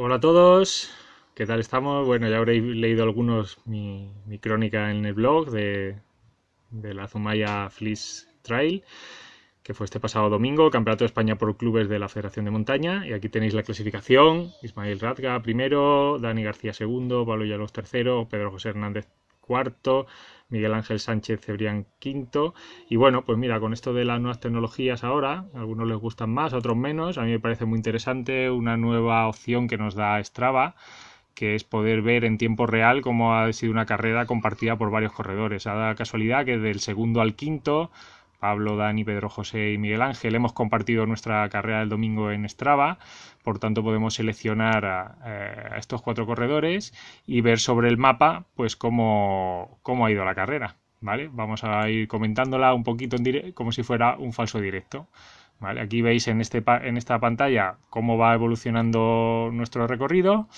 Hola a todos, ¿qué tal estamos? Bueno, ya habréis leído algunos mi, mi crónica en el blog de, la Zumaya Fleece Trail, que fue este pasado domingo, Campeonato de España por Clubes de la Federación de Montaña. Y aquí tenéis la clasificación, Ismael Radga primero, Dani García segundo, Pablo Yalos tercero, Pedro José Hernández cuarto, Miguel Ángel Sánchez Cebrián quinto, Y bueno, pues mira, con esto de las nuevas tecnologías ahora, a algunos les gustan más, otros menos. A mí me parece muy interesante una nueva opción que nos da Strava que es poder ver en tiempo real cómo ha sido una carrera compartida por varios corredores. Ha la casualidad que del segundo al quinto Pablo, Dani, Pedro José y Miguel Ángel, hemos compartido nuestra carrera del domingo en Strava, por tanto podemos seleccionar a, eh, estos cuatro corredores y ver sobre el mapa pues cómo, ha ido la carrera. ¿Vale? Vamos a ir comentándola un poquito como si fuera un falso directo. ¿Vale? Aquí veis en, este, en esta pantalla cómo va evolucionando nuestro recorrido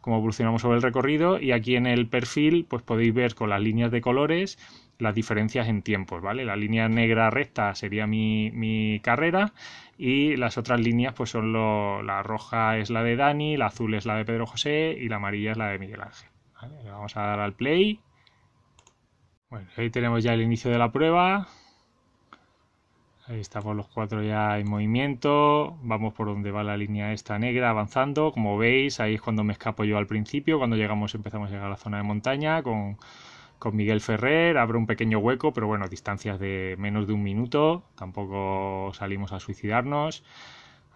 cómo evolucionamos sobre el recorrido y aquí en el perfil pues podéis ver con las líneas de colores las diferencias en tiempos, ¿vale? La línea negra recta sería mi, carrera y las otras líneas pues son la roja es la de Dani, la azul es la de Pedro José y la amarilla es la de Miguel Ángel. Le vamos a dar al play. Bueno, ahí tenemos ya el inicio de la prueba. Ahí estamos los cuatro ya en movimiento. Vamos por donde va la línea esta negra avanzando. Como veis, ahí es cuando me escapo yo al principio. Cuando llegamos, empezamos a llegar a la zona de montaña con, Miguel Ferrer. Abro un pequeño hueco, pero bueno, distancias de menos de un minuto. Tampoco salimos a suicidarnos.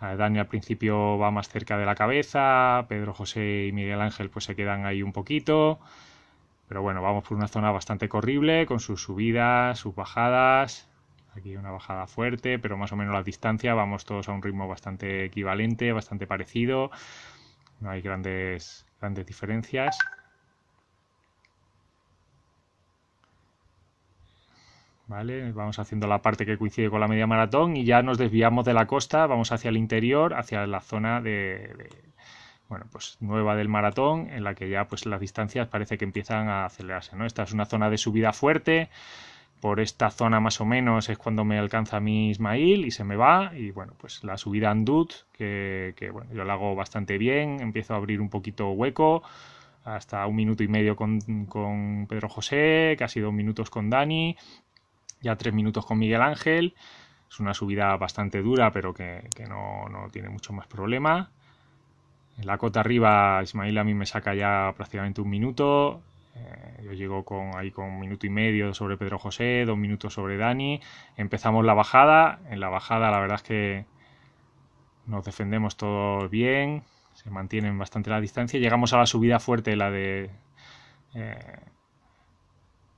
Dani al principio va más cerca de la cabeza. Pedro José y Miguel Ángel pues se quedan ahí un poquito. Pero bueno, vamos por una zona bastante corrible, con sus subidas, sus bajadas, Aquí una bajada fuerte, pero más o menos la distancia, vamos todos a un ritmo bastante equivalente, bastante parecido. No hay grandes, grandes diferencias. ¿Vale? Vamos haciendo la parte que coincide con la media maratón y ya nos desviamos de la costa, vamos hacia el interior, hacia la zona de, bueno, pues nueva del maratón, en la que ya pues las distancias parece que empiezan a acelerarse, Esta es una zona de subida fuerte, por esta zona más o menos es cuando me alcanza a mi Ismail y se me va. Y bueno, pues la subida Andut, que, yo la hago bastante bien, empiezo a abrir un poquito hueco, hasta un minuto y medio con, Pedro José, casi dos minutos con Dani, ya tres minutos con Miguel Ángel. Es una subida bastante dura, pero que, no, no tiene mucho más problema. En la cota arriba, Ismail a mí me saca ya prácticamente un minuto. Eh, yo llego con, ahí con un minuto y medio sobre Pedro José, dos minutos sobre Dani. Empezamos la bajada. En la bajada la verdad es que nos defendemos todo bien. Se mantienen bastante la distancia. Llegamos a la subida fuerte, la de Salsa eh,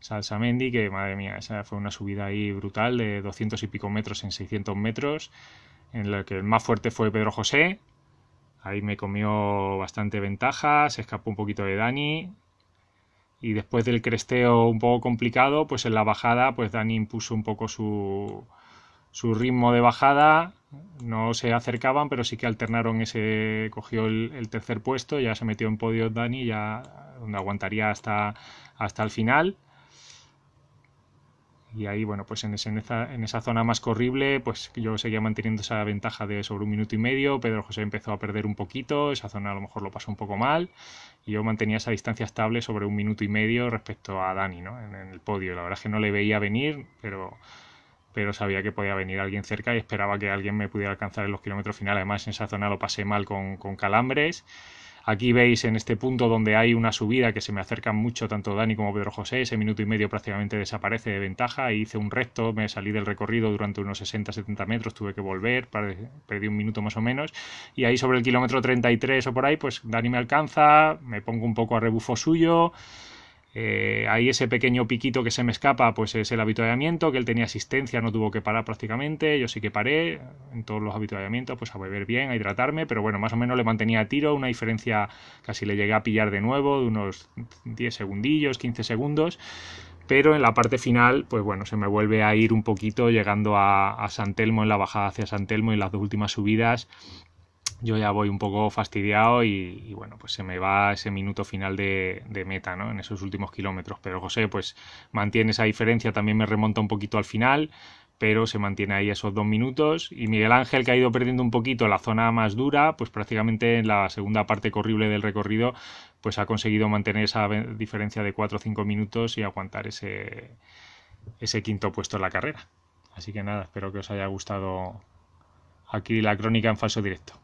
Salsamendi, que madre mía, esa fue una subida ahí brutal de 200 y pico metros en 600 metros, en la que el más fuerte fue Pedro José. Ahí me comió bastante ventaja, se escapó un poquito de Dani, y después del cresteo un poco complicado, pues en la bajada, pues Dani impuso un poco su, su ritmo de bajada, no se acercaban, pero sí que alternaron ese, cogió el, tercer puesto, ya se metió en podio Dani, ya donde aguantaría hasta, hasta el final. Y ahí, bueno, pues en, esa, zona más corrible, pues yo seguía manteniendo esa ventaja de sobre un minuto y medio. Pedro José empezó a perder un poquito, esa zona a lo mejor lo pasó un poco mal. Y yo mantenía esa distancia estable sobre un minuto y medio respecto a Dani, ¿no? En, el podio. La verdad es que no le veía venir, pero, pero sabía que podía venir alguien cerca y esperaba que alguien me pudiera alcanzar en los kilómetros finales. Además, en esa zona lo pasé mal con calambres Aquí veis en este punto donde hay una subida que se me acerca mucho tanto Dani como Pedro José, ese minuto y medio prácticamente desaparece de ventaja, e hice un recto, me salí del recorrido durante unos 60-70 metros, tuve que volver, perdí un minuto más o menos, y ahí sobre el kilómetro 33 o por ahí, pues Dani me alcanza, me pongo un poco a rebufo suyo, eh, ahí ese pequeño piquito que se me escapa, pues es el habituallamiento, que él tenía asistencia, no tuvo que parar prácticamente, yo sí que paré en todos los habituallamientos, pues a beber bien, a hidratarme, pero bueno, más o menos le mantenía a tiro, una diferencia casi le llegué a pillar de nuevo, de unos 10 segundillos, 15 segundos, pero en la parte final, pues bueno, se me vuelve a ir un poquito llegando a, a San Telmo en la bajada hacia San Telmo y en las dos últimas subidas yo ya voy un poco fastidiado y, bueno, pues se me va ese minuto final de, meta, ¿no? En esos últimos kilómetros. Pero José, pues mantiene esa diferencia, también me remonta un poquito al final, pero se mantiene ahí esos dos minutos. Y Miguel Ángel, que ha ido perdiendo un poquito la zona más dura, pues prácticamente en la segunda parte corrible del recorrido, pues ha conseguido mantener esa diferencia de 4 o 5 minutos y aguantar ese, ese quinto puesto en la carrera. Así que nada, espero que os haya gustado aquí la crónica en falso directo.